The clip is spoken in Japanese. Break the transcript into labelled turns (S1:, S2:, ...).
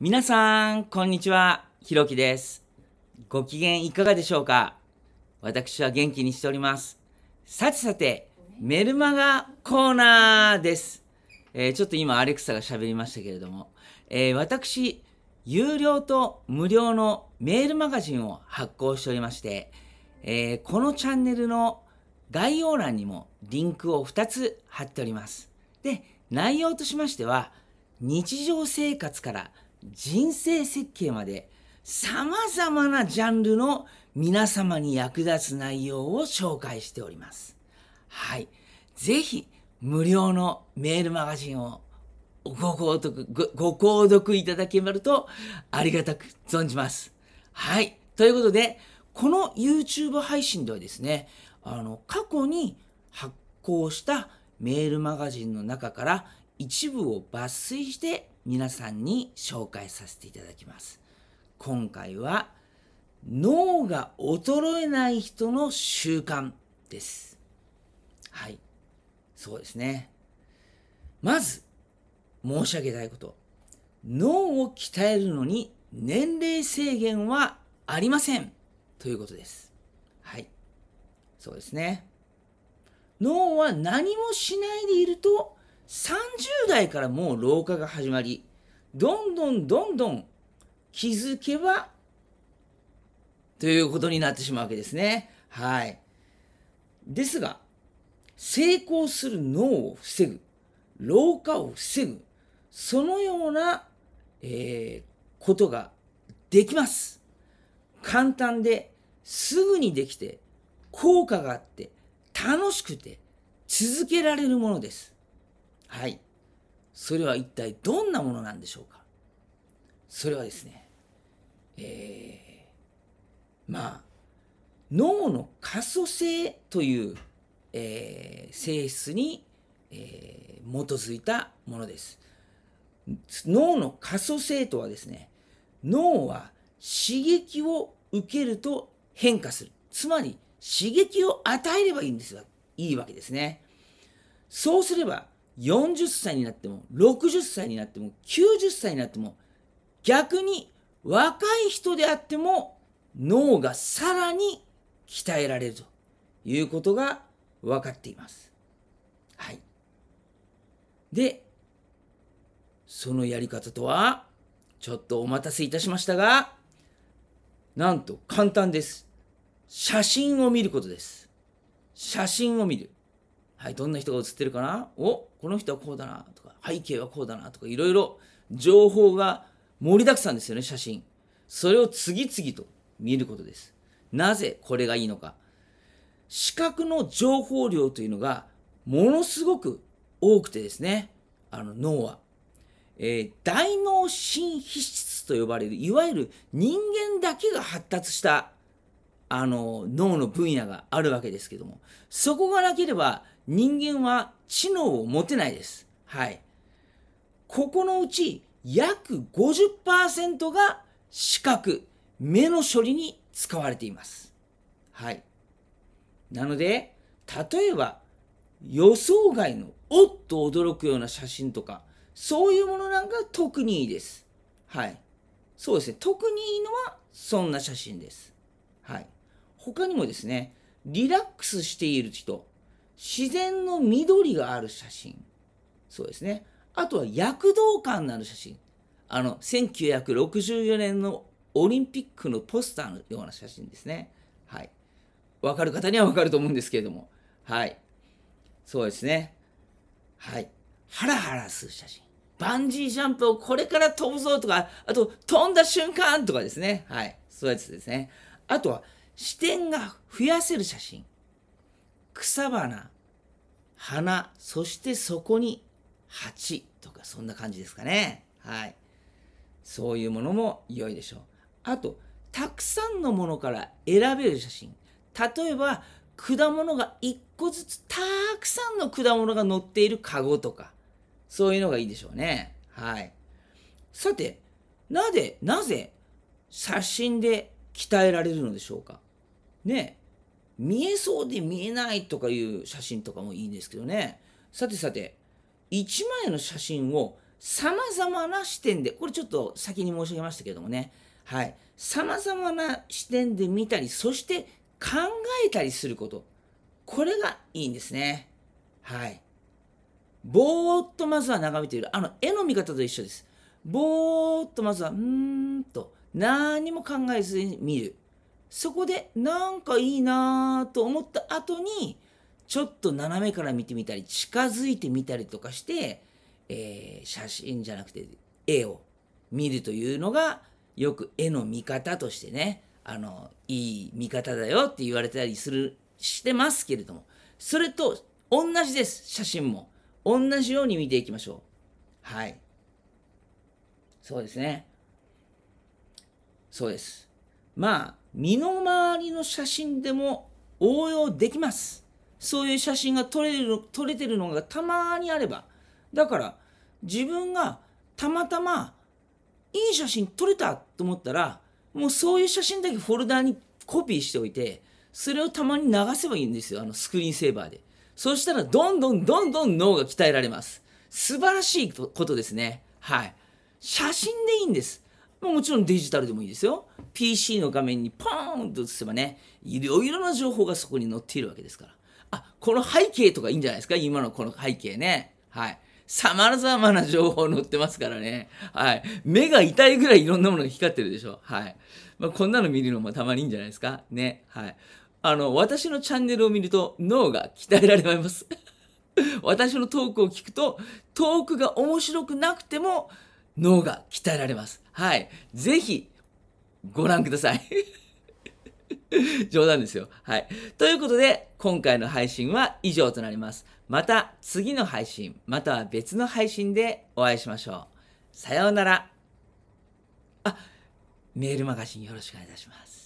S1: 皆さん、こんにちは。ひろきです。ご機嫌いかがでしょうか私は元気にしております。さてさて、メルマガコーナーです。えー、ちょっと今、アレクサが喋りましたけれども、えー、私、有料と無料のメールマガジンを発行しておりまして、えー、このチャンネルの概要欄にもリンクを2つ貼っております。で、内容としましては、日常生活から人生設計まで様々なジャンルの皆様に役立つ内容を紹介しております。はい。ぜひ無料のメールマガジンをご購読、ご購読いただけるとありがたく存じます。はい。ということで、この YouTube 配信ではですね、あの、過去に発行したメールマガジンの中から一部を抜粋して皆さんに紹介させていただきます。今回は脳が衰えない人の習慣です。はい。そうですね。まず、申し上げたいこと。脳を鍛えるのに年齢制限はありません。ということです。はい。そうですね。脳は何もしないでいると30代からもう老化が始まり、どんどんどんどん気づけば、ということになってしまうわけですね。はい。ですが、成功する脳を防ぐ、老化を防ぐ、そのような、えー、ことができます。簡単ですぐにできて、効果があって、楽しくて、続けられるものです。はいそれは一体どんなものなんでしょうかそれはですねえー、まあ脳の可塑性という、えー、性質に、えー、基づいたものです脳の可塑性とはですね脳は刺激を受けると変化するつまり刺激を与えればいいんですが、いいわけですねそうすれば40歳になっても、60歳になっても、90歳になっても、逆に若い人であっても、脳がさらに鍛えられるということが分かっています。はい。で、そのやり方とは、ちょっとお待たせいたしましたが、なんと簡単です。写真を見ることです。写真を見る。はい、どんな人が映ってるかなおこの人はこうだなとか、背景はこうだなとか、いろいろ情報が盛りだくさんですよね、写真。それを次々と見ることです。なぜこれがいいのか。視覚の情報量というのがものすごく多くてですね、あの脳は。えー、大脳新皮質と呼ばれる、いわゆる人間だけが発達したあの脳の分野があるわけですけどもそこがなければ人間は知能を持てないですはいここのうち約50%が視覚目の処理に使われていますはいなので例えば予想外のおっと驚くような写真とかそういうものなんか特にいいですはいそうですね特にいいのはそんな写真ですはい他にもですね、リラックスしている人、自然の緑がある写真、そうですね。あとは躍動感のある写真。あの、1964年のオリンピックのポスターのような写真ですね。はい。わかる方にはわかると思うんですけれども。はい。そうですね。はい。ハラハラする写真。バンジージャンプをこれから飛ぶぞとか、あと飛んだ瞬間とかですね。はい。そうやつですね。あとは視点が増やせる写真。草花、花、そしてそこに鉢とかそんな感じですかね。はい。そういうものも良いでしょう。あと、たくさんのものから選べる写真。例えば、果物が1個ずつたくさんの果物が載っているカゴとか、そういうのがいいでしょうね。はい。さて、なぜ、なぜ、写真で鍛えられるのでしょうかね見えそうで見えないとかいう写真とかもいいんですけどねさてさて1枚の写真をさまざまな視点でこれちょっと先に申し上げましたけどもねはいさまざまな視点で見たりそして考えたりすることこれがいいんですねはいぼーっとまずは眺めているあの絵の見方と一緒ですぼーっとまずはうーんと何も考えずに見るそこでなんかいいなぁと思った後に、ちょっと斜めから見てみたり、近づいてみたりとかして、えー、写真じゃなくて絵を見るというのが、よく絵の見方としてね、あの、いい見方だよって言われたりする、してますけれども、それと同じです、写真も。同じように見ていきましょう。はい。そうですね。そうです。まあ、身の回りの写真でも応用できます。そういう写真が撮れる、撮れてるのがたまにあれば。だから、自分がたまたまいい写真撮れたと思ったら、もうそういう写真だけフォルダーにコピーしておいて、それをたまに流せばいいんですよ。あのスクリーンセーバーで。そしたら、どんどんどんどん脳が鍛えられます。素晴らしいことですね。はい。写真でいいんです。もちろんデジタルでもいいですよ。PC の画面にポーンと映せばね、いろいろな情報がそこに載っているわけですから。あ、この背景とかいいんじゃないですか今のこの背景ね。はい。様々な情報載ってますからね。はい。目が痛いぐらいいろんなものが光ってるでしょ。はい。まあ、こんなの見るのもたまにいいんじゃないですかね。はい。あの、私のチャンネルを見ると脳が鍛えられます。私のトークを聞くと、トークが面白くなくても、脳が鍛えられます。はい。ぜひ、ご覧ください。冗談ですよ。はい。ということで、今回の配信は以上となります。また次の配信、または別の配信でお会いしましょう。さようなら。あ、メールマガジンよろしくお願いいたします。